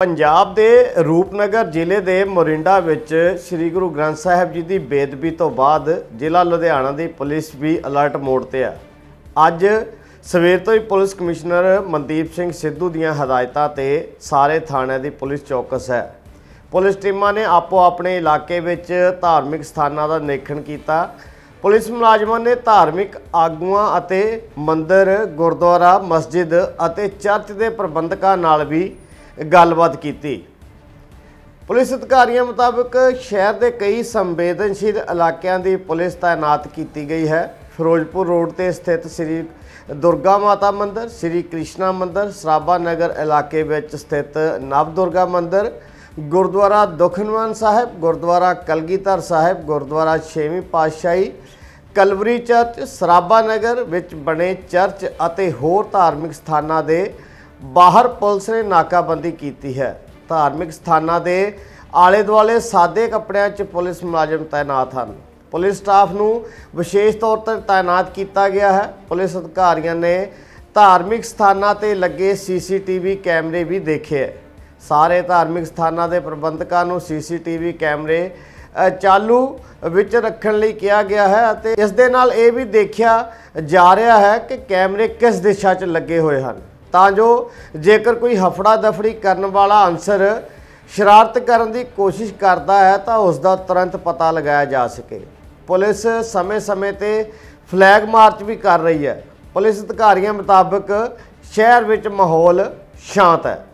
ਪੰਜਾਬ ਦੇ ਰੂਪਨਗਰ ਜ਼ਿਲ੍ਹੇ ਦੇ ਮੋਰਿੰਡਾ ਵਿੱਚ ਸ੍ਰੀ ਗੁਰੂ ਗ੍ਰੰਥ ਸਾਹਿਬ ਜੀ ਦੀ ਬੇਦਬੀ ਤੋਂ ਬਾਅਦ ਜ਼ਿਲ੍ਹਾ ਲੁਧਿਆਣਾ ਦੀ ਪੁਲਿਸ ਵੀ ਅਲਰਟ ਮੋਡ ਤੇ ਆ ਅੱਜ ਸਵੇਰ ਤੋਂ ਹੀ ਪੁਲਿਸ ਕਮਿਸ਼ਨਰ ਮਨਦੀਪ ਸਿੰਘ ਸਿੱਧੂ ਦੀਆਂ ਹਦਾਇਤਾਂ ਤੇ ਸਾਰੇ ਥਾਣਿਆਂ ਦੀ ਪੁਲਿਸ ਚੌਕਸ ਹੈ ਪੁਲਿਸ ਟੀਮਾਂ ਨੇ ਆਪੋ ਆਪਣੇ ਇਲਾਕੇ ਵਿੱਚ ਧਾਰਮਿਕ ਸਥਾਨਾਂ ਦਾ ਨਿਰੀਖਣ ਕੀਤਾ ਪੁਲਿਸ ਮੁਲਾਜ਼ਮਾਂ ਨੇ ਧਾਰਮਿਕ ਆਗੂਆਂ ਅਤੇ ਮੰਦਰ ਗੁਰਦੁਆਰਾ ਮਸਜਿਦ ਅਤੇ ਚਰਚ ਦੇ ਪ੍ਰਬੰਧਕਾਂ ਨਾਲ ਵੀ ਗੱਲਬਾਤ ਕੀਤੀ ਪੁਲਿਸ ਅਧਿਕਾਰੀਆਂ ਮੁਤਾਬਕ ਸ਼ਹਿਰ ਦੇ ਕਈ ਸੰਵੇਦਨਸ਼ੀਲ ਇਲਾਕਿਆਂ ਦੀ ਪੁਲਿਸ ਤਾਇਨਾਤ ਕੀਤੀ ਗਈ ਹੈ ਫਿਰੋਜ਼ਪੁਰ ਰੋਡ ਤੇ ਸਥਿਤ ਸ੍ਰੀ ਦੁਰਗਾ ਮਾਤਾ ਮੰਦਿਰ ਸ੍ਰੀ ਕ੍ਰਿਸ਼ਨਾ ਮੰਦਿਰ ਸਰਾਬਾ ਨਗਰ ਇਲਾਕੇ ਵਿੱਚ ਸਥਿਤ ਨਵ ਦੁਰਗਾ ਮੰਦਿਰ ਗੁਰਦੁਆਰਾ ਦੁਖਨਵਾਨ ਸਾਹਿਬ ਗੁਰਦੁਆਰਾ ਕਲਗੀਧਰ ਸਾਹਿਬ ਗੁਰਦੁਆਰਾ ਛੇਵੀਂ ਪਾਤਸ਼ਾਹੀ ਕਲਵਰੀ ਚਰਚ ਸਰਾਬਾ ਨਗਰ ਵਿੱਚ ਬਣੇ ਚਰਚ ਅਤੇ ਹੋਰ ਧਾਰਮਿਕ ਸਥਾਨਾਂ ਦੇ ਬਾਹਰ ਪੁਲਿਸ ਨੇ ਨਾਕਾਬੰਦੀ ਕੀਤੀ ਹੈ ਧਾਰਮਿਕ ਸਥਾਨਾਂ ਦੇ ਆਲੇ ਦੁਆਲੇ ਸਾਦੇ ਕੱਪੜਿਆਂ 'ਚ ਪੁਲਿਸ ਮੁਲਾਜ਼ਮ ਤਾਇਨਾਤ ਹਨ ਪੁਲਿਸ ਸਟਾਫ ਨੂੰ ਵਿਸ਼ੇਸ਼ ਤੌਰ ਤੇ ਤਾਇਨਾਤ ਕੀਤਾ ਗਿਆ ਹੈ ਪੁਲਿਸ ਅਧਿਕਾਰੀਆਂ ਨੇ ਧਾਰਮਿਕ ਸਥਾਨਾਂ ਤੇ ਲੱਗੇ ਸੀਸੀਟੀਵੀ ਕੈਮਰੇ ਵੀ ਦੇਖੇ ਸਾਰੇ ਧਾਰਮਿਕ ਸਥਾਨਾਂ ਦੇ ਪ੍ਰਬੰਧਕਾਂ ਨੂੰ ਸੀਸੀਟੀਵੀ ਕੈਮਰੇ ਚਾਲੂ ਵਿੱਚ ਰੱਖਣ ਲਈ ਕਿਹਾ ਗਿਆ ਹੈ ਅਤੇ ਇਸ ਦੇ ਨਾਲ ਇਹ ਵੀ ਦੇਖਿਆ ਜਾ ਰਿਹਾ ਹੈ ਕਿ ਕੈਮਰੇ ਕਿਸ ਦਿਸ਼ਾ 'ਚ ਲੱਗੇ ਹੋਏ ਹਨ ਤਾਂ ਜੋ ਜੇਕਰ ਕੋਈ ਹਫੜਾ ਦਫੜੀ ਕਰਨ ਵਾਲਾ ਅਨਸਰ ਸ਼ਰਾਰਤ ਕਰਨ ਦੀ ਕੋਸ਼ਿਸ਼ ਕਰਦਾ ਹੈ ਤਾਂ ਉਸ ਦਾ ਤੁਰੰਤ ਪਤਾ ਲਗਾਇਆ ਜਾ ਸਕੇ ਪੁਲਿਸ ਸਮੇਂ-ਸਮੇਂ ਤੇ ਫਲੈਗ ਮਾਰਚ ਵੀ ਕਰ ਰਹੀ ਹੈ ਪੁਲਿਸ ਅਧਿਕਾਰੀਆਂ ਮੁਤਾਬਕ ਸ਼ਹਿਰ ਵਿੱਚ ਮਾਹੌਲ ਸ਼ਾਂਤ ਹੈ